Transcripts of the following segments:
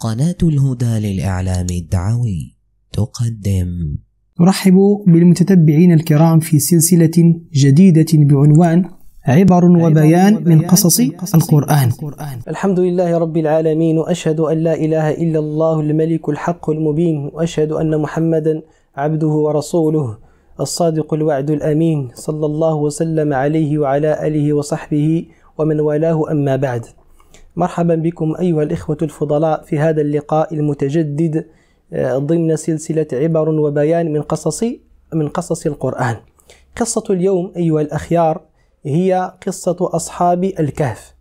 قناة الهدى للإعلام الدعوي تقدم نرحب بالمتتبعين الكرام في سلسلة جديدة بعنوان عبر وبيان من قصص القرآن الحمد لله رب العالمين وأشهد أن لا إله إلا الله الملك الحق المبين وأشهد أن محمدا عبده ورسوله الصادق الوعد الأمين صلى الله وسلم عليه وعلى آله وصحبه ومن والاه أما بعد مرحبا بكم أيها الإخوة الفضلاء في هذا اللقاء المتجدد آه، ضمن سلسلة عبر وبيان من قصص من قصص القرآن. قصة اليوم أيها الأخيار هي قصة أصحاب الكهف،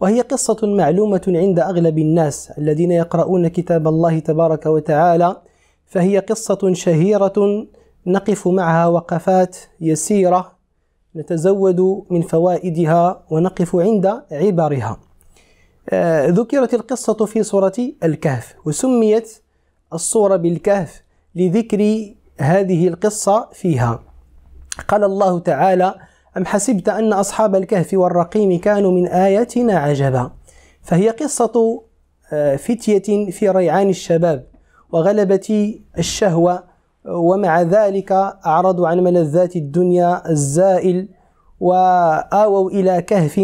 وهي قصة معلومة عند أغلب الناس الذين يقرؤون كتاب الله تبارك وتعالى، فهي قصة شهيرة نقف معها وقفات يسيرة نتزود من فوائدها ونقف عند عبرها. آه، ذكرت القصة في سورة الكهف وسميت الصورة بالكهف لذكر هذه القصة فيها قال الله تعالى أم حسبت أن أصحاب الكهف والرقيم كانوا من آياتنا عجبا فهي قصة آه، فتية في ريعان الشباب وغلبة الشهوة ومع ذلك أعرضوا عن ملذات الدنيا الزائل وآووا إلى كهف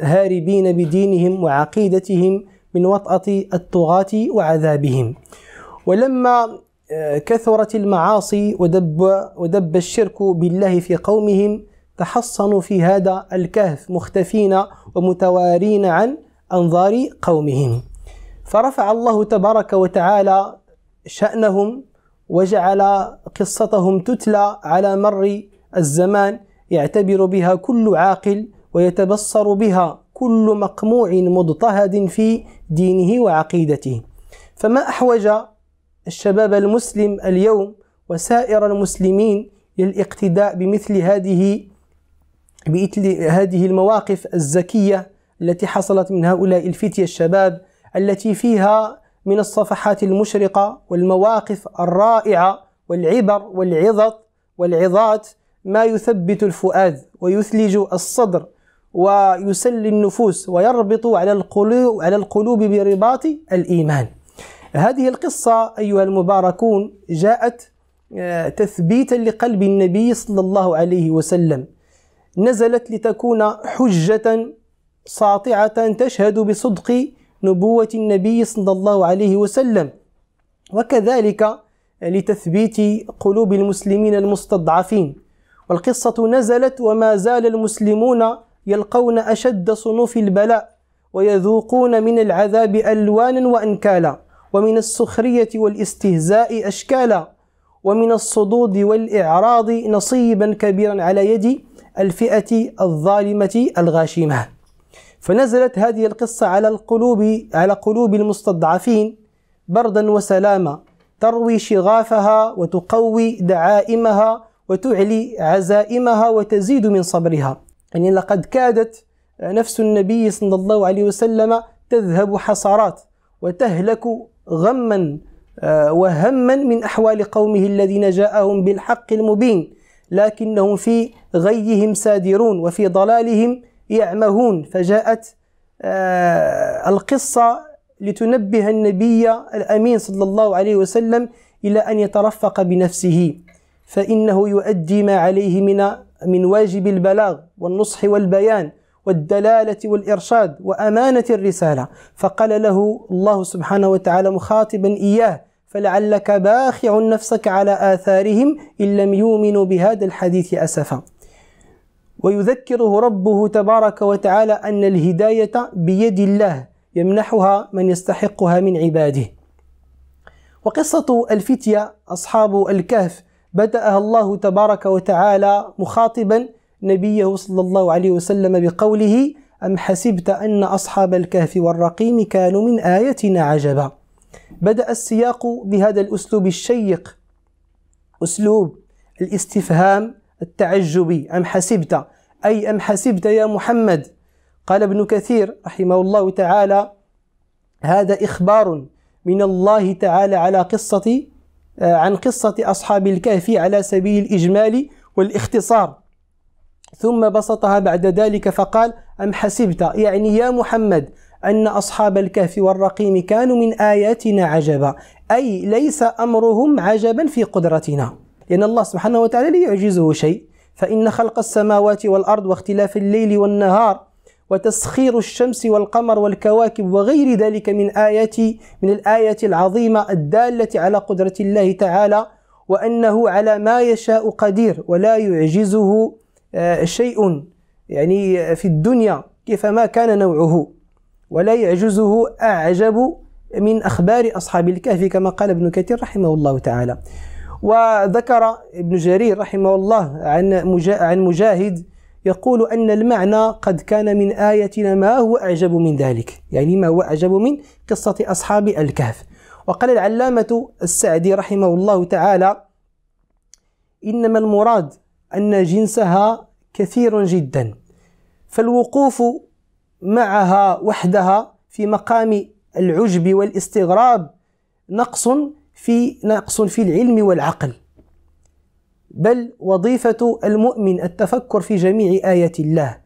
هاربين بدينهم وعقيدتهم من وطأة الطغاة وعذابهم ولما آه، كثرت المعاصي ودب, ودب الشرك بالله في قومهم تحصنوا في هذا الكهف مختفين ومتوارين عن أنظار قومهم فرفع الله تبارك وتعالى شأنهم وجعل قصتهم تتلى على مر الزمان يعتبر بها كل عاقل ويتبصر بها كل مقموع مضطهد في دينه وعقيدته فما أحوج الشباب المسلم اليوم وسائر المسلمين للاقتداء بمثل هذه بمثل هذه المواقف الزكية التي حصلت من هؤلاء الفتية الشباب التي فيها من الصفحات المشرقة والمواقف الرائعة والعبر والعظط والعظات ما يثبت الفؤاد ويثلج الصدر ويسلي النفوس ويربط على القلوب على القلوب برباط الإيمان هذه القصة أيها المباركون جاءت آه، تثبيتا لقلب النبي صلى الله عليه وسلم نزلت لتكون حجة ساطعة تشهد بصدق نبوة النبي صلى الله عليه وسلم وكذلك لتثبيت قلوب المسلمين المستضعفين والقصة نزلت وما زال المسلمون يلقون أشد صنوف البلاء ويذوقون من العذاب ألوانا وأنكالا ومن السخرية والاستهزاء أشكالا ومن الصدود والإعراض نصيبا كبيرا على يد الفئة الظالمة الغاشمة فنزلت هذه القصة على القلوب على قلوب المستضعفين بردا وسلاما تروي شغافها وتقوي دعائمها وتعلي عزائمها وتزيد من صبرها يعني لقد كادت نفس النبي صلى الله عليه وسلم تذهب حسرات وتهلك غما آه، وهما من أحوال قومه الذين جاءهم بالحق المبين لكنهم في غيهم سادرون وفي ضلالهم يعمهون فجاءت آه، القصة لتنبه النبي الأمين صلى الله عليه وسلم إلى أن يترفق بنفسه فإنه يؤدي ما عليه من من واجب البلاغ والنصح والبيان والدلالة والإرشاد وأمانة الرسالة فقال له الله سبحانه وتعالى مخاطبا إياه فلعلك باخع نفسك على آثارهم إن لم يؤمنوا بهذا الحديث أسفا ويذكره ربه تبارك وتعالى أن الهداية بيد الله يمنحها من يستحقها من عباده وقصة الفتية أصحاب الكهف بدأها الله تبارك وتعالى مخاطبا نبيه صلى الله عليه وسلم بقوله أم حسبت أن أصحاب الكهف والرقيم كانوا من آيتنا عجبا بدأ السياق بهذا الأسلوب الشيق أسلوب الاستفهام التعجبي أم حسبت أي أم حسبت يا محمد قال ابن كثير رحمه الله تعالى هذا إخبار من الله تعالى على قصة آه، عن قصة أصحاب الكهف على سبيل الإجمال والاختصار ثم بسطها بعد ذلك فقال أم حسبت يعني يا محمد أن أصحاب الكهف والرقيم كانوا من آياتنا عجبا أي ليس أمرهم عجبا في قدرتنا لأن الله سبحانه وتعالى لا يعجزه شيء فإن خلق السماوات والأرض واختلاف الليل والنهار وتسخير الشمس والقمر والكواكب وغير ذلك من آيات من الآية العظيمة الدالة على قدرة الله تعالى وأنه على ما يشاء قدير ولا يعجزه آه، شيء يعني في الدنيا كيفما كان نوعه ولا يعجزه أعجب من أخبار أصحاب الكهف كما قال ابن كثير رحمه الله تعالى وذكر ابن جرير رحمه الله عن عن مجاهد يقول أن المعنى قد كان من آيتنا ما هو أعجب من ذلك يعني ما هو أعجب من قصة أصحاب الكهف وقال العلامة السعدي رحمه الله تعالى إنما المراد أن جنسها كثير جدا فالوقوف معها وحدها في مقام العجب والاستغراب نقص في نقص في العلم والعقل بل وظيفة المؤمن التفكر في جميع آيات الله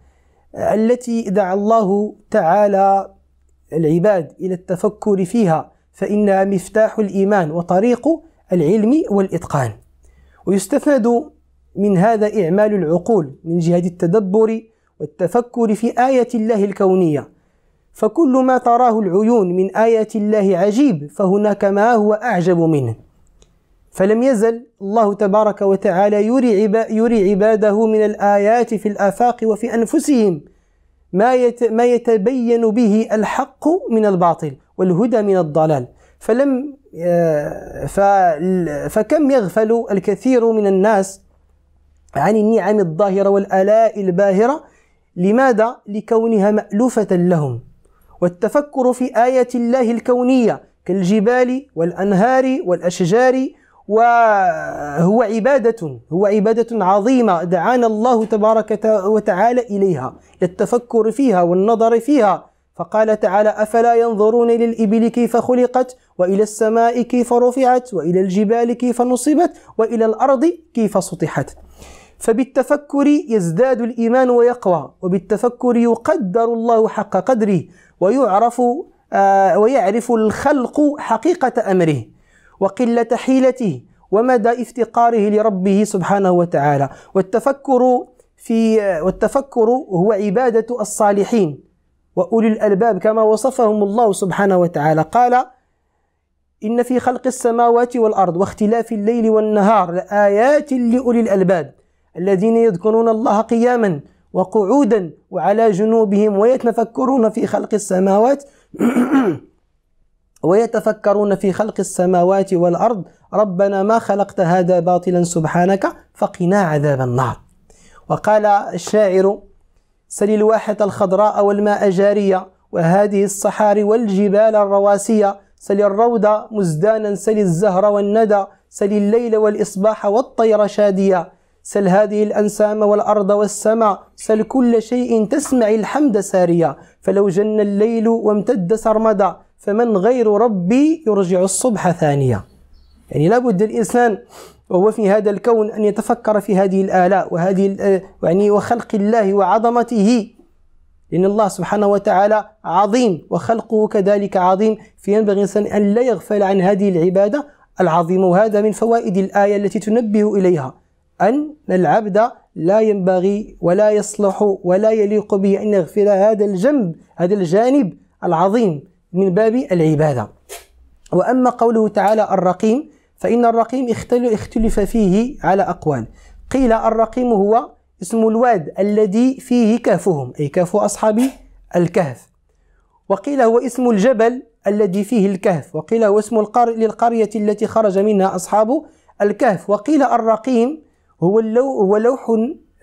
التي دعا الله تعالى العباد إلى التفكر فيها فإنها مفتاح الإيمان وطريق العلم والإتقان ويستفاد من هذا إعمال العقول من جهة التدبر والتفكر في آية الله الكونية فكل ما تراه العيون من آيات الله عجيب فهناك ما هو أعجب منه فلم يزل الله تبارك وتعالى يري يري عباده من الآيات في الآفاق وفي أنفسهم ما يتبين به الحق من الباطل والهدى من الضلال فلم آه، فكم يغفل الكثير من الناس عن النعم الظاهرة والآلاء الباهرة لماذا؟ لكونها مألوفة لهم والتفكر في آية الله الكونية كالجبال والأنهار والأشجار وهو عبادة هو عبادة عظيمة دعانا الله تبارك وتعالى إليها للتفكر فيها والنظر فيها فقال تعالى أفلا ينظرون إلى الإبل كيف خلقت وإلى السماء كيف رفعت وإلى الجبال كيف نصبت وإلى الأرض كيف سطحت فبالتفكر يزداد الإيمان ويقوى وبالتفكر يقدر الله حق قدره ويعرف آه، ويعرف الخلق حقيقة أمره وقلة حيلته ومدى افتقاره لربه سبحانه وتعالى والتفكر في والتفكر هو عبادة الصالحين وأولي الألباب كما وصفهم الله سبحانه وتعالى قال إن في خلق السماوات والأرض واختلاف الليل والنهار لآيات لأولي الألباب الذين يذكرون الله قياما وقعودا وعلى جنوبهم ويتفكرون في خلق السماوات ويتفكرون في خلق السماوات والأرض ربنا ما خلقت هذا باطلا سبحانك فقنا عذاب النار وقال الشاعر سل الواحة الخضراء والماء جارية وهذه الصحاري والجبال الرواسية سل الروض مزدانا سل الزهر والندى سل الليل والإصباح والطير شادية سل هذه الأنسام والأرض والسماء سل كل شيء تسمع الحمد سارية فلو جن الليل وامتد سرمدا فمن غير ربي يرجع الصبح ثانية يعني لابد الإنسان وهو في هذا الكون أن يتفكر في هذه الآلاء وهذه آه، يعني وخلق الله وعظمته لأن الله سبحانه وتعالى عظيم وخلقه كذلك عظيم فينبغي الإنسان أن لا يغفل عن هذه العبادة العظيمة وهذا من فوائد الآية التي تنبه إليها أن العبد لا ينبغي ولا يصلح ولا يليق به أن يغفل هذا الجنب هذا الجانب العظيم من باب العبادة وأما قوله تعالى الرقيم فإن الرقيم اختلف فيه على أقوال قيل الرقيم هو اسم الواد الذي فيه كهفهم أي كهف أصحاب الكهف وقيل هو اسم الجبل الذي فيه الكهف وقيل هو اسم القر... للقرية التي خرج منها أصحاب الكهف وقيل الرقيم هو, اللو... هو لوح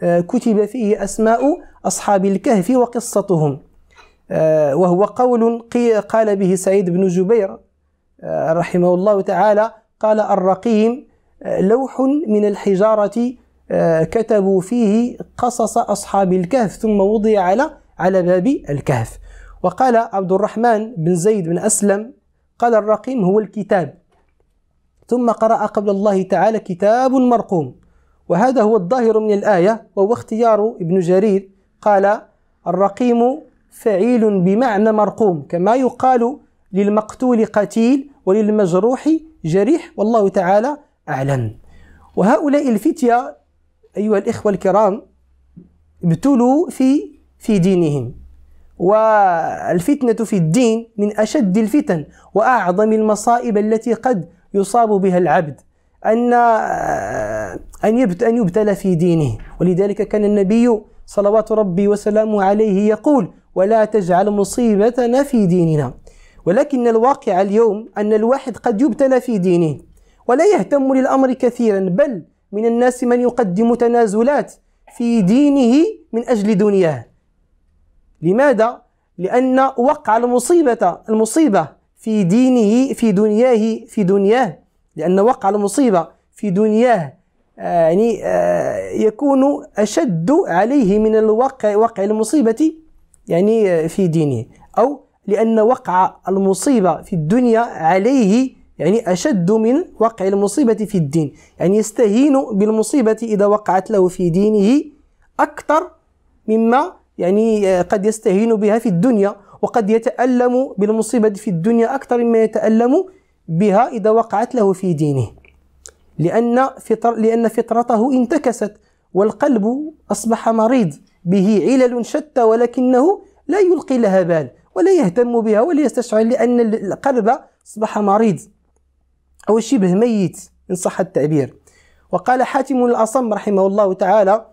آه، كتب فيه أسماء أصحاب الكهف وقصتهم آه، وهو قول قال به سعيد بن جبير آه، رحمه الله تعالى قال الرقيم آه، لوح من الحجارة كتبوا فيه قصص أصحاب الكهف ثم وضع على على باب الكهف وقال عبد الرحمن بن زيد بن أسلم قال الرقيم هو الكتاب ثم قرأ قبل الله تعالى كتاب مرقوم وهذا هو الظاهر من الآية وهو اختيار ابن جرير قال الرقيم فعيل بمعنى مرقوم كما يقال للمقتول قتيل وللمجروح جريح والله تعالى أعلم وهؤلاء الفتية أيها الإخوة الكرام ابتلوا في في دينهم والفتنة في الدين من أشد الفتن وأعظم المصائب التي قد يصاب بها العبد أن أن أن يبتلى في دينه ولذلك كان النبي صلوات ربي وسلامه عليه يقول ولا تجعل مصيبتنا في ديننا ولكن الواقع اليوم أن الواحد قد يبتلى في دينه ولا يهتم للأمر كثيرا بل من الناس من يقدم تنازلات في دينه من أجل دنياه لماذا؟ لأن وقع المصيبة المصيبة في دينه في دنياه في دنياه لأن وقع المصيبة في دنياه آه، يعني آه، يكون أشد عليه من الواقع وقع المصيبة يعني في دينه أو لأن وقع المصيبة في الدنيا عليه يعني أشد من وقع المصيبة في الدين يعني يستهين بالمصيبة إذا وقعت له في دينه أكثر مما يعني آه، قد يستهين بها في الدنيا وقد يتألم بالمصيبة في الدنيا أكثر مما يتألم بها إذا وقعت له في دينه لأن, فطر لأن فطرته انتكست والقلب أصبح مريض به علل شتى ولكنه لا يلقي لها بال ولا يهتم بها ولا يستشعر لأن القلب أصبح مريض أو شبه ميت إن صح التعبير وقال حاتم الأصم رحمه الله تعالى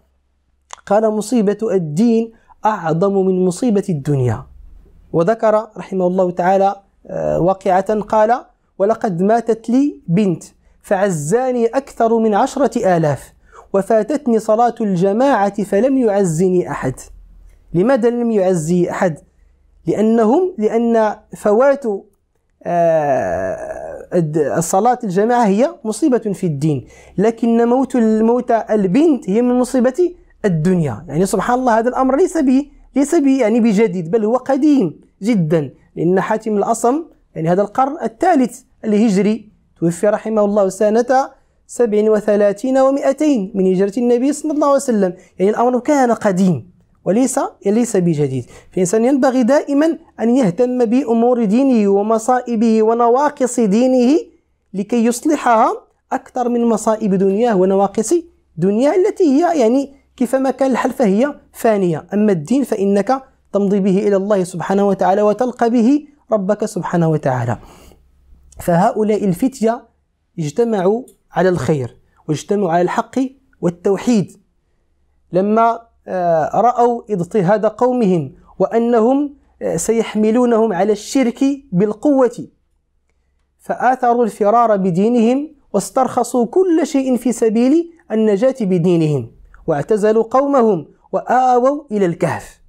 قال مصيبة الدين أعظم من مصيبة الدنيا وذكر رحمه الله تعالى آه، واقعة قال ولقد ماتت لي بنت فعزاني أكثر من عشرة آلاف وفاتتني صلاة الجماعة فلم يعزني أحد لماذا لم يعزي أحد؟ لأنهم لأن فوات آه، صلاة الجماعة هي مصيبة في الدين لكن موت الموت البنت هي من مصيبة الدنيا يعني سبحان الله هذا الأمر ليس بي ليس بي يعني بجديد بل هو قديم جدا لأن حاتم الأصم يعني هذا القرن الثالث الهجري توفي رحمه الله سنة سبع وثلاثين ومئتين من هجرة النبي صلى الله عليه وسلم يعني الأمر كان قديم وليس ليس بجديد فالإنسان ينبغي دائما أن يهتم بأمور دينه ومصائبه ونواقص دينه لكي يصلحها أكثر من مصائب دنياه ونواقص دنياه التي هي يعني كيفما كان الحل فهي فانية أما الدين فإنك تمضي به إلى الله سبحانه وتعالى وتلقى به ربك سبحانه وتعالى فهؤلاء الفتية اجتمعوا على الخير واجتمعوا على الحق والتوحيد لما آه، رأوا اضطهاد قومهم وأنهم آه، سيحملونهم على الشرك بالقوة فآثروا الفرار بدينهم واسترخصوا كل شيء في سبيل النجاة بدينهم واعتزلوا قومهم وآووا إلى الكهف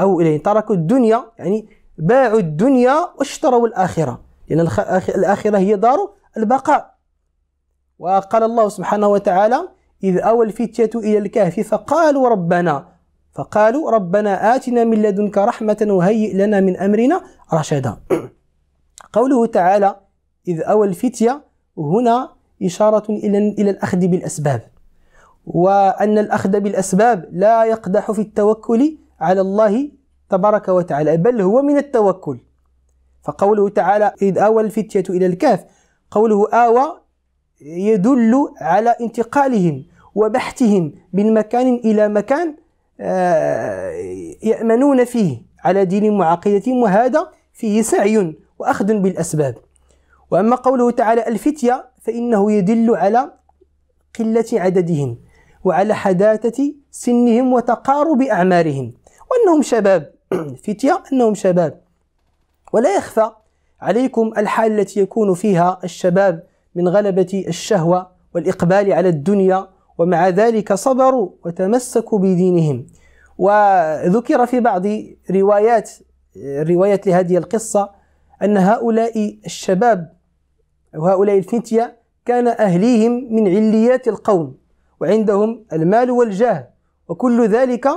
أو إلى يعني تركوا الدنيا يعني باعوا الدنيا واشتروا الآخرة لأن الآخرة هي دار البقاء وقال الله سبحانه وتعالى إذ أوى الفتية إلى الكهف فقالوا ربنا فقالوا ربنا آتنا من لدنك رحمة وهيئ لنا من أمرنا رشدا قوله تعالى إذ أوى الفتية هنا إشارة إلى إلى الأخذ بالأسباب وأن الأخذ بالأسباب لا يقدح في التوكل على الله تبارك وتعالى بل هو من التوكل فقوله تعالى إذ آوى الفتية إلى الكهف قوله آوى يدل على انتقالهم وبحثهم من مكان إلى مكان آه، يأمنون فيه على دين وعقيدتهم وهذا فيه سعي وأخذ بالأسباب وأما قوله تعالى الفتية فإنه يدل على قلة عددهم وعلى حداثة سنهم وتقارب أعمارهم وأنهم شباب فتية أنهم شباب ولا يخفى عليكم الحال التي يكون فيها الشباب من غلبة الشهوة والإقبال على الدنيا ومع ذلك صبروا وتمسكوا بدينهم وذكر في بعض روايات رواية لهذه القصة أن هؤلاء الشباب أو هؤلاء الفتية كان أهليهم من عليات القوم وعندهم المال والجاه وكل ذلك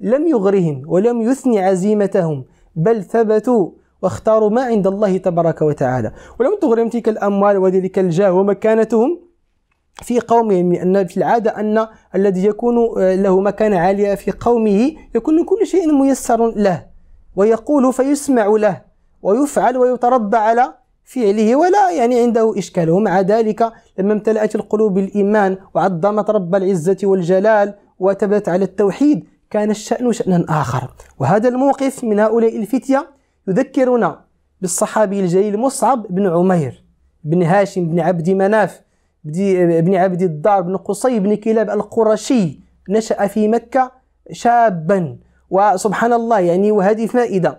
لم يغرهم ولم يثني عزيمتهم بل ثبتوا واختاروا ما عند الله تبارك وتعالى ولم تغرم تلك الأموال وذلك الجاه ومكانتهم في قومهم لأن في العادة أن الذي يكون آه، له مكانة عالية في قومه يكون كل شيء ميسر له ويقول فيسمع له ويفعل ويتربى على فعله ولا يعني عنده إشكال ومع ذلك لما امتلأت القلوب بالإيمان وعظمت رب العزة والجلال وثبت على التوحيد كان الشأن شأنا آخر وهذا الموقف من هؤلاء الفتية يذكرنا بالصحابي الجليل مصعب بن عمير بن هاشم بن عبد مناف بن عبد الدار بن قصي بن كلاب القرشي نشأ في مكة شابا وسبحان الله يعني وهذه فائدة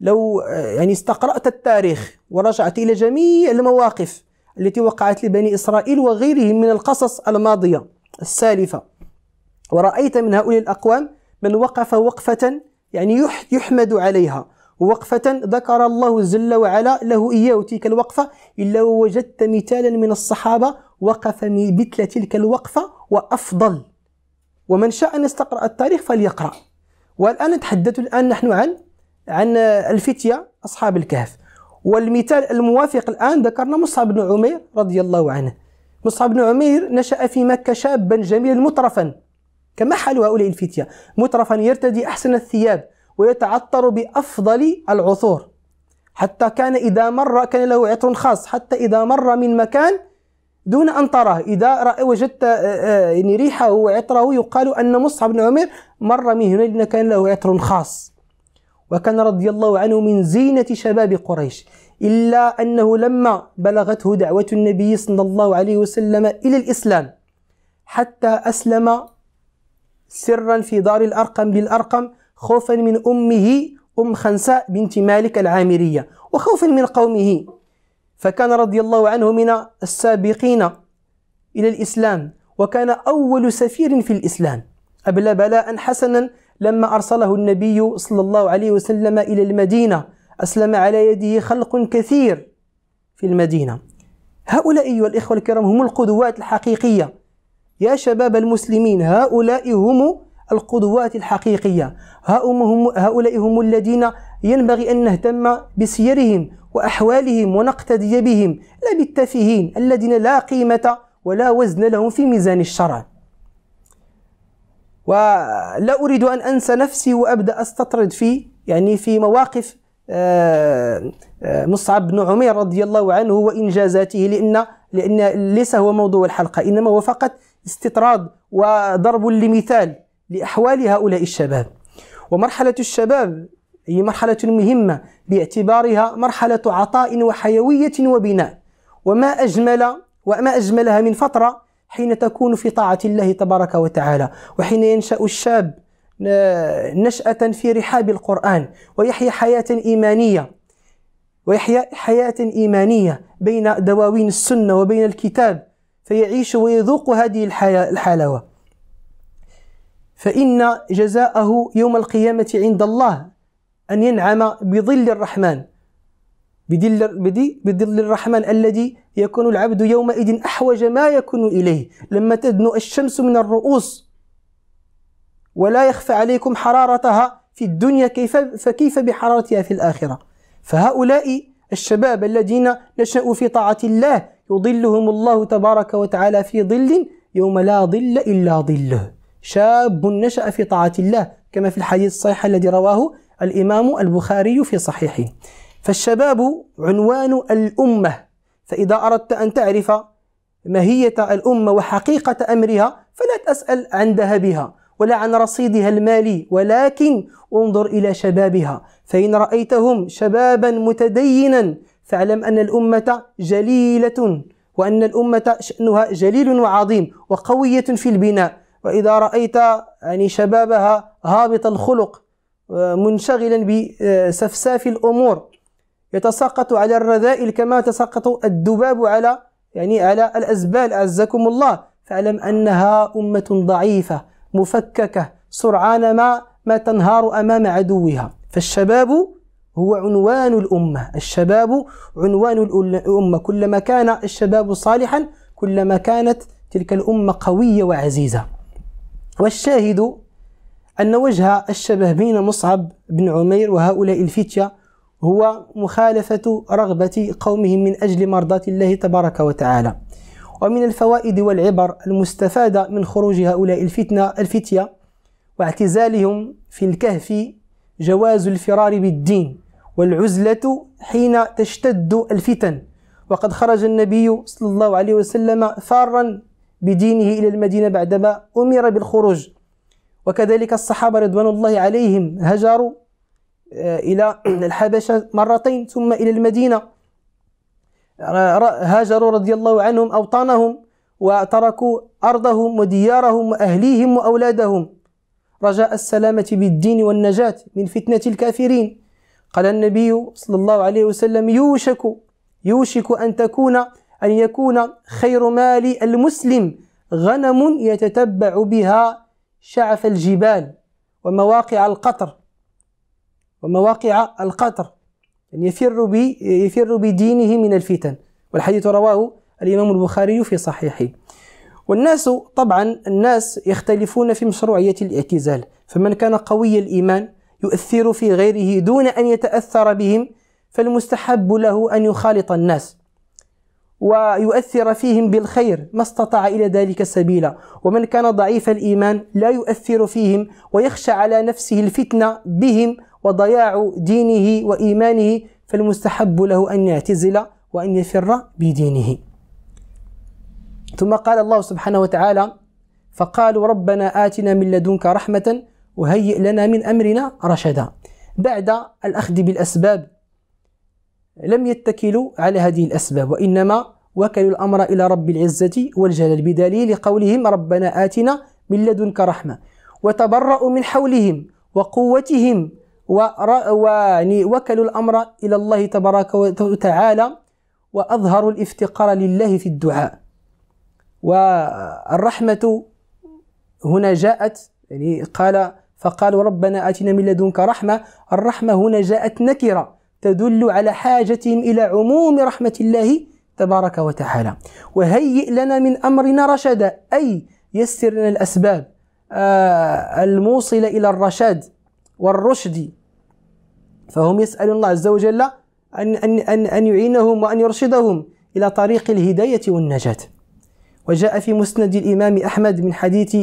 لو يعني استقرأت التاريخ ورجعت إلى جميع المواقف التي وقعت لبني إسرائيل وغيرهم من القصص الماضية السالفة ورأيت من هؤلاء الأقوام من وقف وقفة يعني يحمد عليها وقفة ذكر الله جل وعلا له إياه تلك الوقفة إلا ووجدت مثالا من الصحابة وقف مثل تلك الوقفة وأفضل ومن شاء أن يستقرأ التاريخ فليقرأ والآن نتحدث الآن نحن عن عن الفتية أصحاب الكهف والمثال الموافق الآن ذكرنا مصعب بن عمير رضي الله عنه مصعب بن عمير نشأ في مكة شابا جميلا مترفا كما حال هؤلاء الفتية مترفا يرتدي أحسن الثياب ويتعطر بأفضل العطور حتى كان إذا مر كان له عطر خاص حتى إذا مر من مكان دون أن تراه إذا وجدت آه، آه، يعني ريحه وعطره يقال أن مصعب بن عمير مر من هنا لأن كان له عطر خاص وكان رضي الله عنه من زينة شباب قريش إلا أنه لما بلغته دعوة النبي صلى الله عليه وسلم إلى الإسلام حتى أسلم سرا في دار الأرقم بالأرقم خوفا من أمه أم خنساء بنت مالك العامرية وخوفا من قومه فكان رضي الله عنه من السابقين إلى الإسلام وكان أول سفير في الإسلام أبلى بلاء حسنا لما أرسله النبي صلى الله عليه وسلم إلى المدينة أسلم على يده خلق كثير في المدينة هؤلاء أيها الإخوة الكرام هم القدوات الحقيقية يا شباب المسلمين هؤلاء هم القدوات الحقيقية هؤلاء هم الذين ينبغي أن نهتم بسيرهم وأحوالهم ونقتدي بهم لا بالتافهين الذين لا قيمة ولا وزن لهم في ميزان الشرع ولا أريد أن أنسى نفسي وأبدأ أستطرد في يعني في مواقف آه، آه، مصعب بن عمير رضي الله عنه وإنجازاته لأن لأن ليس هو موضوع الحلقة إنما هو فقط استطراد وضرب لمثال لأحوال هؤلاء الشباب ومرحلة الشباب هي مرحلة مهمة باعتبارها مرحلة عطاء وحيوية وبناء وما أجمل وما أجملها من فترة حين تكون في طاعة الله تبارك وتعالى وحين ينشأ الشاب آه، نشأة في رحاب القرآن ويحيا حياة إيمانية ويحيا حياة إيمانية بين دواوين السنة وبين الكتاب فيعيش ويذوق هذه الحلاوة فإن جزاءه يوم القيامة عند الله أن ينعم بظل الرحمن بظل بظل الرحمن الذي يكون العبد يومئذ أحوج ما يكون إليه لما تدنو الشمس من الرؤوس ولا يخفى عليكم حرارتها في الدنيا كيف فكيف بحرارتها في الآخرة فهؤلاء الشباب الذين نشأوا في طاعة الله يظلهم الله تبارك وتعالى في ظل يوم لا ظل إلا ظله شاب نشأ في طاعة الله كما في الحديث الصحيح الذي رواه الإمام البخاري في صحيحه فالشباب عنوان الأمة فإذا أردت أن تعرف ماهية الأمة وحقيقة أمرها فلا تسأل عن ذهبها ولا عن رصيدها المالي ولكن انظر إلى شبابها فإن رأيتهم شبابا متدينا فاعلم أن الأمة جليلة وأن الأمة شأنها جليل وعظيم وقوية في البناء وإذا رأيت يعني شبابها هابط الخلق آه، منشغلا بسفساف الأمور يتساقط على الرذائل كما تساقط الذباب على يعني على الأزبال أعزكم الله فاعلم أنها أمة ضعيفة مفككة سرعان ما ما تنهار أمام عدوها فالشباب هو عنوان الأمة الشباب عنوان الأمة كلما كان الشباب صالحا كلما كانت تلك الأمة قوية وعزيزة والشاهد أن وجه الشبه بين مصعب بن عمير وهؤلاء الفتية هو مخالفة رغبة قومهم من أجل مرضاة الله تبارك وتعالى ومن الفوائد والعبر المستفادة من خروج هؤلاء الفتنة الفتية واعتزالهم في الكهف جواز الفرار بالدين والعزلة حين تشتد الفتن وقد خرج النبي صلى الله عليه وسلم فارا بدينه إلى المدينة بعدما أمر بالخروج وكذلك الصحابة رضوان الله عليهم هجروا آه، إلى الحبشة مرتين ثم إلى المدينة هاجروا رضي الله عنهم أوطانهم وتركوا أرضهم وديارهم وأهليهم وأولادهم رجاء السلامة بالدين والنجاة من فتنة الكافرين قال النبي صلى الله عليه وسلم يوشك يوشك أن تكون أن يكون خير مال المسلم غنم يتتبع بها شعف الجبال ومواقع القطر ومواقع القطر يعني يفر يفر بدينه من الفتن والحديث رواه الإمام البخاري في صحيحه والناس طبعا الناس يختلفون في مشروعية الاعتزال فمن كان قوي الإيمان يؤثر في غيره دون أن يتأثر بهم فالمستحب له أن يخالط الناس ويؤثر فيهم بالخير ما استطاع إلى ذلك سبيلا ومن كان ضعيف الإيمان لا يؤثر فيهم ويخشى على نفسه الفتنة بهم وضياع دينه وإيمانه فالمستحب له أن يعتزل وأن يفر بدينه ثم قال الله سبحانه وتعالى فقالوا ربنا آتنا من لدنك رحمة وهيئ لنا من أمرنا رشدا بعد الأخذ بالأسباب لم يتكلوا على هذه الأسباب وإنما وكلوا الأمر إلى رب العزة والجلال بدليل قولهم ربنا آتنا من لدنك رحمة وتبرأوا من حولهم وقوتهم وكلوا الأمر إلى الله تبارك وتعالى وأظهروا الافتقار لله في الدعاء والرحمة هنا جاءت يعني قال فقالوا ربنا آتنا من لدنك رحمة الرحمة هنا جاءت نكرة تدل على حاجتهم إلى عموم رحمة الله تبارك وتعالى وهيئ لنا من أمرنا رشدا أي يسر لنا الأسباب آه، الموصلة إلى الرشاد والرشد فهم يسألون الله عز وجل أن أن أن أن يعينهم وأن يرشدهم إلى طريق الهداية والنجاة. وجاء في مسند الإمام أحمد من حديث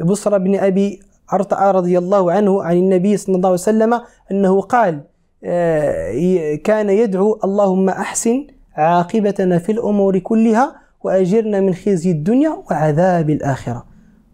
بصرى بن أبي أرطأ رضي الله عنه عن النبي صلى الله عليه وسلم أنه قال: آه، كان يدعو اللهم أحسن عاقبتنا في الأمور كلها وأجرنا من خزي الدنيا وعذاب الآخرة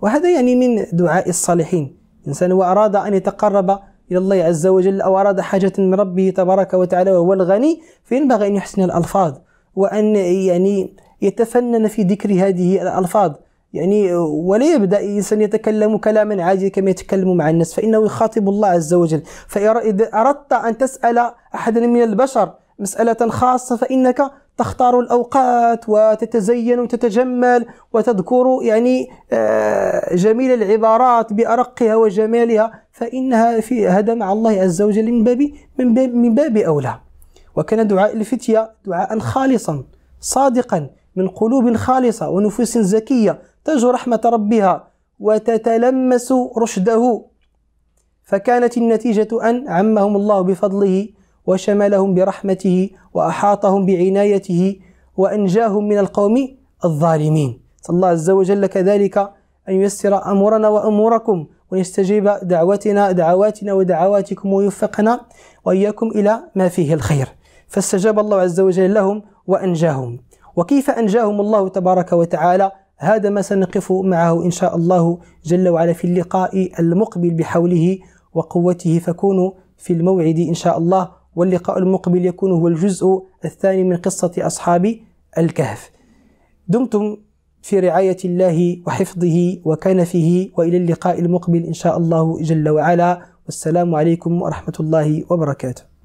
وهذا يعني من دعاء الصالحين إنسان وأراد أن يتقرب إلى الله عز وجل أو أراد حاجة من ربه تبارك وتعالى وهو الغني فينبغي أن يحسن الألفاظ وأن يعني يتفنن في ذكر هذه الألفاظ يعني ولا يبدا الانسان يتكلم كلاما عاجلا كما يتكلم مع الناس فانه يخاطب الله عز وجل فاذا اردت ان تسال احدا من البشر مساله خاصه فانك تختار الأوقات وتتزين وتتجمل وتذكر يعني آه، جميل العبارات بأرقها وجمالها فإنها في هذا مع الله عز وجل من باب من باب من باب أولى وكان دعاء الفتية دعاء خالصا صادقا من قلوب خالصة ونفوس زكية ترجو رحمة ربها وتتلمس رشده فكانت النتيجة أن عمهم الله بفضله وشملهم برحمته وأحاطهم بعنايته وأنجاهم من القوم الظالمين صلى الله عز وجل كذلك أن ييسر أمرنا وأموركم ويستجيب دعوتنا دعواتنا ودعواتكم ويوفقنا وإياكم إلى ما فيه الخير فاستجاب الله عز وجل لهم وأنجاهم وكيف أنجاهم الله تبارك وتعالى هذا ما سنقف معه إن شاء الله جل وعلا في اللقاء المقبل بحوله وقوته فكونوا في الموعد إن شاء الله واللقاء المقبل يكون هو الجزء الثاني من قصة أصحاب الكهف دمتم في رعاية الله وحفظه وكنفه وإلى اللقاء المقبل إن شاء الله جل وعلا والسلام عليكم ورحمة الله وبركاته